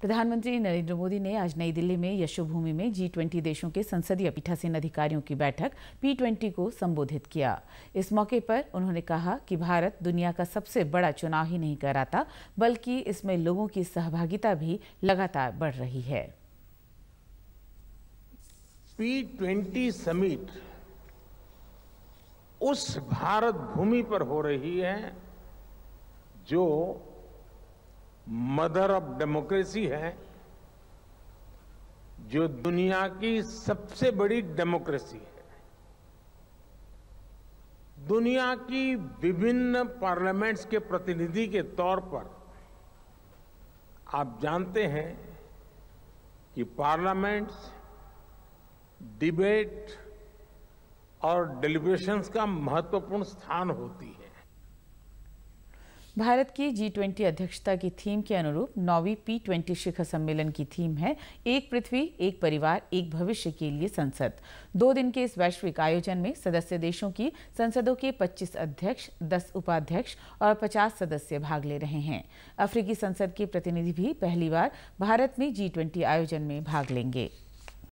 प्रधानमंत्री नरेंद्र मोदी ने आज नई दिल्ली में यशोभूमि में जी ट्वेंटी देशों के संसदीय पीठासीन अधिकारियों की बैठक पी ट्वेंटी को संबोधित किया इस मौके पर उन्होंने कहा कि भारत दुनिया का सबसे बड़ा चुनाव ही नहीं कराता बल्कि इसमें लोगों की सहभागिता भी लगातार बढ़ रही है पी ट्वेंटी समिट उस भारत भूमि पर हो रही है जो मदर ऑफ डेमोक्रेसी है जो दुनिया की सबसे बड़ी डेमोक्रेसी है दुनिया की विभिन्न पार्लियामेंट्स के प्रतिनिधि के तौर पर आप जानते हैं कि पार्लियामेंट्स डिबेट और डेलीब्रेशंस का महत्वपूर्ण स्थान होती है भारत की जी ट्वेंटी अध्यक्षता की थीम के अनुरूप नौवीं पी ट्वेंटी शिखर सम्मेलन की थीम है एक पृथ्वी एक परिवार एक भविष्य के लिए संसद दो दिन के इस वैश्विक आयोजन में सदस्य देशों की संसदों के 25 अध्यक्ष 10 उपाध्यक्ष और 50 सदस्य भाग ले रहे हैं अफ्रीकी संसद के प्रतिनिधि भी पहली बार भारत में जी आयोजन में भाग लेंगे